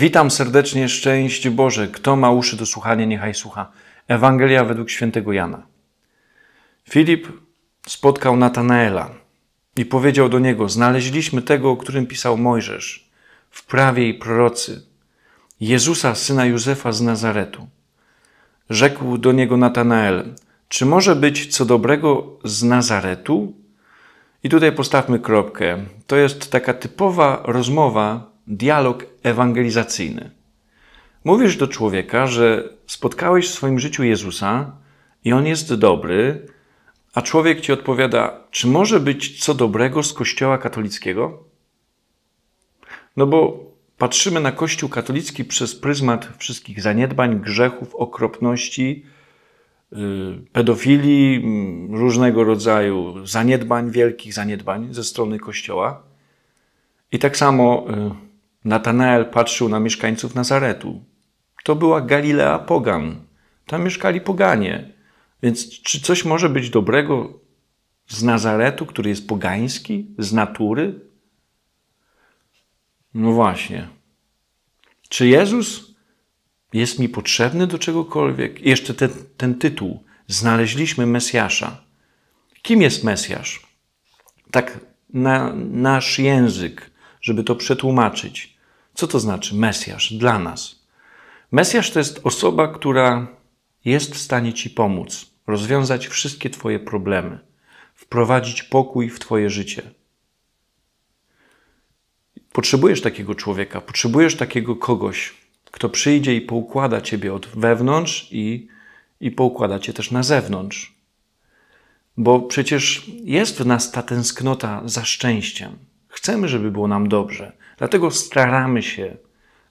Witam serdecznie, szczęść Boże. Kto ma uszy do słuchania, niechaj słucha. Ewangelia według świętego Jana. Filip spotkał Natanaela i powiedział do niego: Znaleźliśmy tego, o którym pisał Mojżesz w prawie i prorocy, Jezusa, syna Józefa z Nazaretu. Rzekł do niego Natanael: Czy może być co dobrego z Nazaretu? I tutaj postawmy kropkę. To jest taka typowa rozmowa dialog ewangelizacyjny. Mówisz do człowieka, że spotkałeś w swoim życiu Jezusa i on jest dobry, a człowiek ci odpowiada: Czy może być co dobrego z Kościoła katolickiego? No bo patrzymy na Kościół katolicki przez pryzmat wszystkich zaniedbań, grzechów, okropności, y, pedofilii, mm, różnego rodzaju zaniedbań, wielkich zaniedbań ze strony Kościoła. I tak samo y, Natanael patrzył na mieszkańców Nazaretu. To była Galilea Pogan. Tam mieszkali Poganie. Więc czy coś może być dobrego z Nazaretu, który jest pogański, z natury? No właśnie. Czy Jezus jest mi potrzebny do czegokolwiek? Jeszcze ten, ten tytuł. Znaleźliśmy Mesjasza. Kim jest Mesjasz? Tak na nasz język żeby to przetłumaczyć. Co to znaczy Mesjasz dla nas? Mesjasz to jest osoba, która jest w stanie Ci pomóc, rozwiązać wszystkie Twoje problemy, wprowadzić pokój w Twoje życie. Potrzebujesz takiego człowieka, potrzebujesz takiego kogoś, kto przyjdzie i poukłada Ciebie od wewnątrz i, i poukłada Cię też na zewnątrz. Bo przecież jest w nas ta tęsknota za szczęściem Chcemy, żeby było nam dobrze. Dlatego staramy się.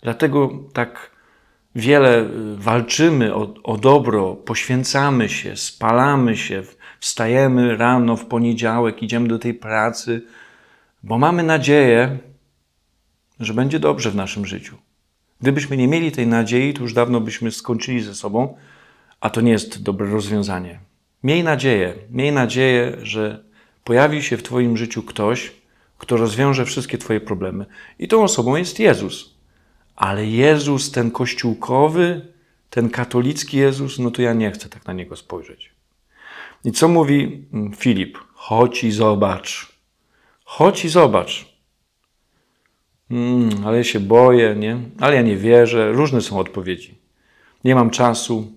Dlatego tak wiele y, walczymy o, o dobro, poświęcamy się, spalamy się, wstajemy rano w poniedziałek, idziemy do tej pracy, bo mamy nadzieję, że będzie dobrze w naszym życiu. Gdybyśmy nie mieli tej nadziei, to już dawno byśmy skończyli ze sobą, a to nie jest dobre rozwiązanie. Miej nadzieję, miej nadzieję, że pojawi się w Twoim życiu ktoś, kto rozwiąże wszystkie Twoje problemy. I tą osobą jest Jezus. Ale Jezus, ten kościółkowy, ten katolicki Jezus, no to ja nie chcę tak na niego spojrzeć. I co mówi mm, Filip? Chodź i zobacz. Chodź i zobacz. Mm, ale ja się boję, nie? Ale ja nie wierzę. Różne są odpowiedzi. Nie mam czasu.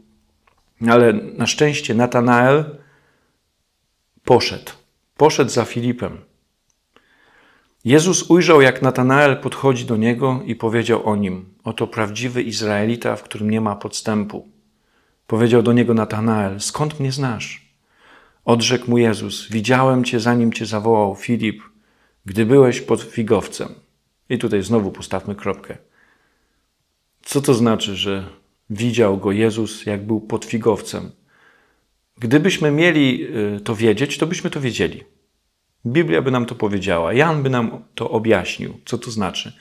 Ale na szczęście Natanael poszedł. Poszedł za Filipem. Jezus ujrzał, jak Natanael podchodzi do niego i powiedział o nim: Oto prawdziwy Izraelita, w którym nie ma podstępu. Powiedział do niego Natanael: Skąd mnie znasz? Odrzekł mu Jezus: Widziałem cię, zanim cię zawołał Filip, gdy byłeś pod figowcem. I tutaj znowu postawmy kropkę. Co to znaczy, że widział go Jezus, jak był pod figowcem? Gdybyśmy mieli y, to wiedzieć, to byśmy to wiedzieli. Biblia by nam to powiedziała, Jan by nam to objaśnił, co to znaczy.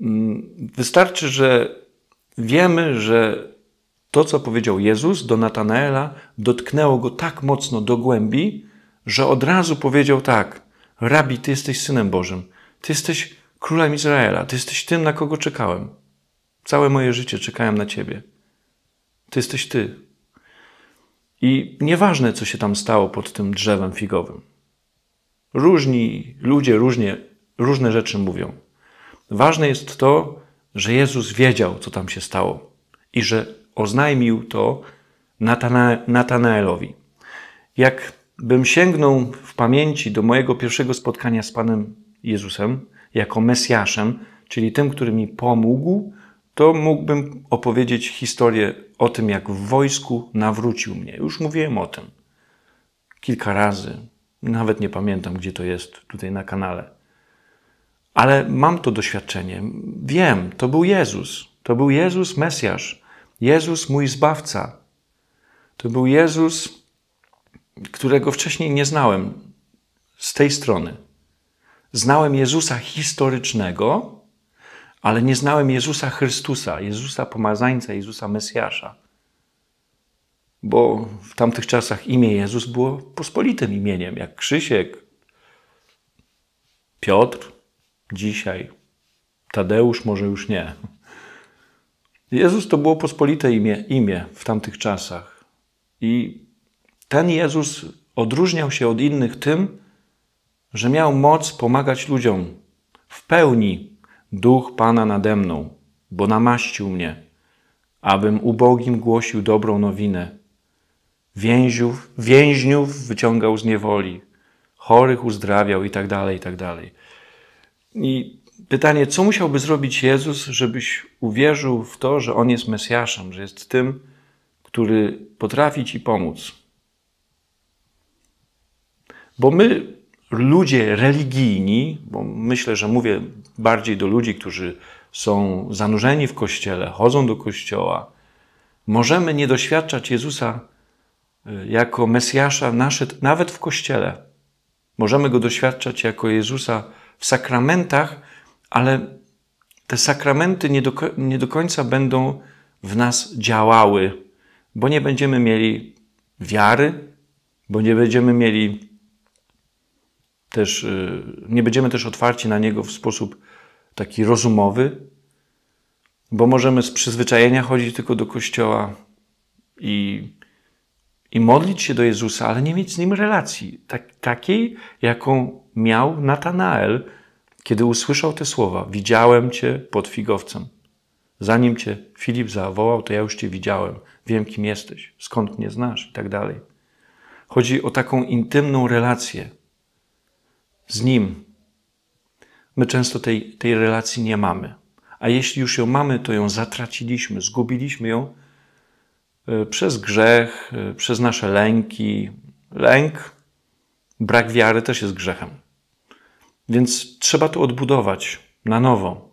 Mm, wystarczy, że wiemy, że to, co powiedział Jezus do Natanaela, dotknęło go tak mocno do głębi, że od razu powiedział tak: Rabbi, ty jesteś synem Bożym, ty jesteś królem Izraela, ty jesteś tym, na kogo czekałem. Całe moje życie czekałem na ciebie. Ty jesteś ty. I nieważne, co się tam stało pod tym drzewem figowym. Różni ludzie różnie, różne rzeczy mówią. Ważne jest to, że Jezus wiedział, co tam się stało i że oznajmił to Natanaelowi. Jakbym sięgnął w pamięci do mojego pierwszego spotkania z Panem Jezusem jako Mesjaszem, czyli tym, który mi pomógł, to mógłbym opowiedzieć historię o tym, jak w wojsku nawrócił mnie. Już mówiłem o tym kilka razy, nawet nie pamiętam, gdzie to jest tutaj na kanale. Ale mam to doświadczenie. Wiem, to był Jezus. To był Jezus Mesjasz. Jezus mój zbawca. To był Jezus, którego wcześniej nie znałem z tej strony. Znałem Jezusa historycznego, ale nie znałem Jezusa Chrystusa, Jezusa Pomazańca, Jezusa Mesjasza bo w tamtych czasach imię Jezus było pospolitym imieniem, jak Krzysiek, Piotr, dzisiaj, Tadeusz może już nie. Jezus to było pospolite imię, imię w tamtych czasach. I ten Jezus odróżniał się od innych tym, że miał moc pomagać ludziom. W pełni duch Pana nade mną, bo namaścił mnie, abym ubogim głosił dobrą nowinę, więźniów, więźniów wyciągał z niewoli, chorych uzdrawiał i tak dalej, i tak dalej. I pytanie, co musiałby zrobić Jezus, żebyś uwierzył w to, że On jest Mesjaszem, że jest tym, który potrafi Ci pomóc? Bo my, ludzie religijni, bo myślę, że mówię bardziej do ludzi, którzy są zanurzeni w kościele, chodzą do kościoła, możemy nie doświadczać Jezusa Y, jako Mesjasza naszyd, nawet w Kościele. Możemy Go doświadczać jako Jezusa w sakramentach, ale te sakramenty nie do, nie do końca będą w nas działały, bo nie będziemy mieli wiary, bo nie będziemy mieli też, y, nie będziemy też otwarci na Niego w sposób taki rozumowy, bo możemy z przyzwyczajenia chodzić tylko do kościoła i i modlić się do Jezusa, ale nie mieć z nim relacji, tak, takiej, jaką miał Natanael, kiedy usłyszał te słowa: Widziałem cię pod figowcem. Zanim cię Filip zawołał, to ja już cię widziałem, wiem kim jesteś, skąd mnie znasz i tak dalej. Chodzi o taką intymną relację z nim. My często tej, tej relacji nie mamy. A jeśli już ją mamy, to ją zatraciliśmy, zgubiliśmy ją Y, przez grzech, y, przez nasze lęki. Lęk, brak wiary też jest grzechem. Więc trzeba to odbudować na nowo.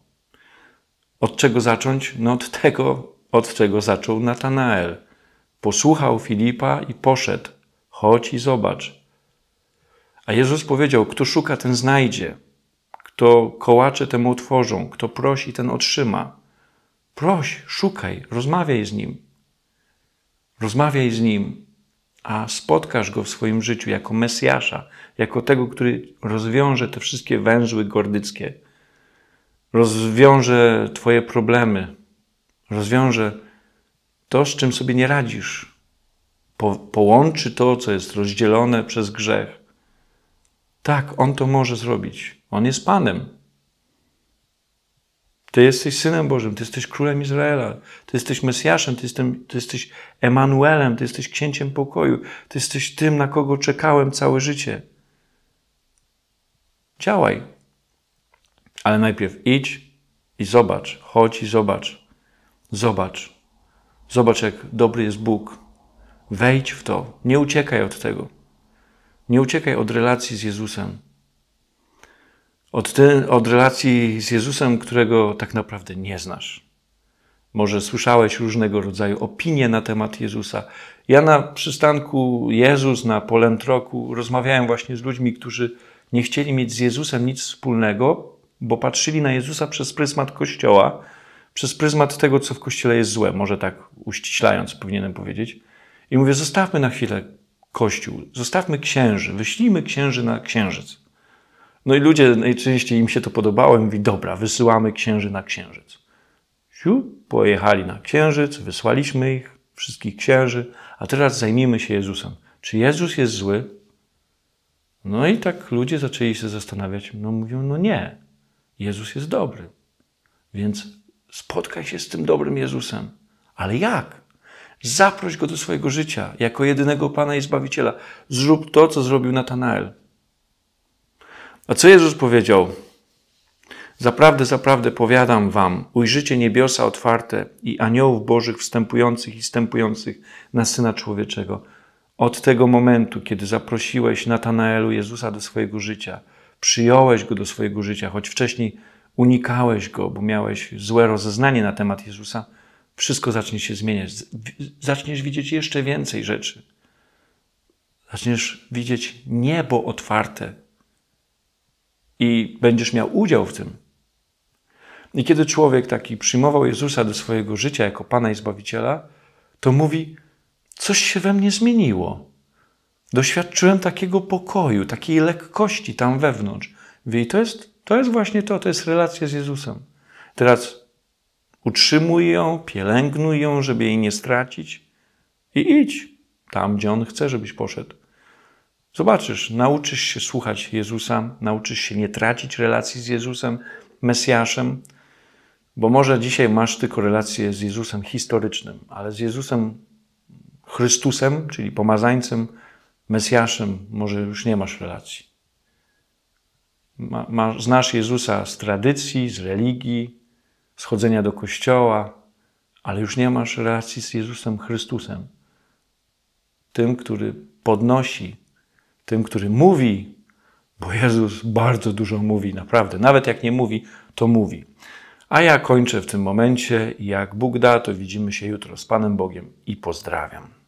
Od czego zacząć? No od tego, od czego zaczął Natanael. Posłuchał Filipa i poszedł. Chodź i zobacz. A Jezus powiedział: Kto szuka, ten znajdzie. Kto kołacze, temu otworzą. Kto prosi, ten otrzyma. Proś, szukaj, rozmawiaj z nim. Rozmawiaj z Nim, a spotkasz Go w swoim życiu jako Mesjasza, jako tego, który rozwiąże te wszystkie węzły gordyckie, rozwiąże Twoje problemy, rozwiąże to, z czym sobie nie radzisz. Po, połączy to, co jest rozdzielone przez grzech. Tak, On to może zrobić. On jest Panem. Ty jesteś Synem Bożym, Ty jesteś Królem Izraela, Ty jesteś Mesjaszem, Ty, ty jesteś Emanuelem, Ty jesteś Księciem Pokoju, Ty jesteś tym, na kogo czekałem całe życie. Działaj. Ale najpierw idź i zobacz, chodź i zobacz. Zobacz. Zobacz, jak dobry jest Bóg. Wejdź w to. Nie uciekaj od tego. Nie uciekaj od relacji z Jezusem. Od, te, od relacji z Jezusem, którego tak naprawdę nie znasz. Może słyszałeś różnego rodzaju opinie na temat Jezusa. Ja na przystanku Jezus na Polentroku rozmawiałem właśnie z ludźmi, którzy nie chcieli mieć z Jezusem nic wspólnego, bo patrzyli na Jezusa przez pryzmat Kościoła, przez pryzmat tego, co w Kościele jest złe, może tak uściślając powinienem powiedzieć. I mówię, zostawmy na chwilę Kościół, zostawmy księży, wyślijmy księży na księżyc. No i ludzie, najczęściej im się to podobało, mówi, dobra, wysyłamy księży na księżyc. Siu, pojechali na księżyc, wysłaliśmy ich, wszystkich księży, a teraz zajmijmy się Jezusem. Czy Jezus jest zły? No i tak ludzie zaczęli się zastanawiać, no mówią, no nie, Jezus jest dobry. Więc spotkaj się z tym dobrym Jezusem. Ale jak? Zaproś go do swojego życia jako jedynego Pana i Zbawiciela. Zrób to, co zrobił Natanael. A co Jezus powiedział? Zaprawdę, zaprawdę powiadam wam, ujrzycie niebiosa otwarte i aniołów bożych wstępujących i wstępujących na Syna Człowieczego. Od tego momentu, kiedy zaprosiłeś Natanaelu Jezusa do swojego życia, przyjąłeś go do swojego życia, choć wcześniej unikałeś go, bo miałeś złe rozeznanie na temat Jezusa, wszystko zacznie się zmieniać. Zaczniesz widzieć jeszcze więcej rzeczy. Zaczniesz widzieć niebo otwarte i będziesz miał udział w tym. I kiedy człowiek taki przyjmował Jezusa do swojego życia jako Pana i Zbawiciela, to mówi: Coś się we mnie zmieniło. Doświadczyłem takiego pokoju, takiej lekkości tam wewnątrz. I to jest, to jest właśnie to, to jest relacja z Jezusem. Teraz utrzymuj ją, pielęgnuj ją, żeby jej nie stracić i idź tam, gdzie On chce, żebyś poszedł. Zobaczysz, nauczysz się słuchać Jezusa, nauczysz się nie tracić relacji z Jezusem, Mesjaszem, bo może dzisiaj masz tylko relację z Jezusem historycznym, ale z Jezusem Chrystusem, czyli pomazańcem, Mesjaszem, może już nie masz relacji. Ma, ma, znasz Jezusa z tradycji, z religii, z chodzenia do kościoła, ale już nie masz relacji z Jezusem Chrystusem, tym, który podnosi tym, który mówi, bo Jezus bardzo dużo mówi, naprawdę. Nawet jak nie mówi, to mówi. A ja kończę w tym momencie i jak Bóg da, to widzimy się jutro z Panem Bogiem i pozdrawiam.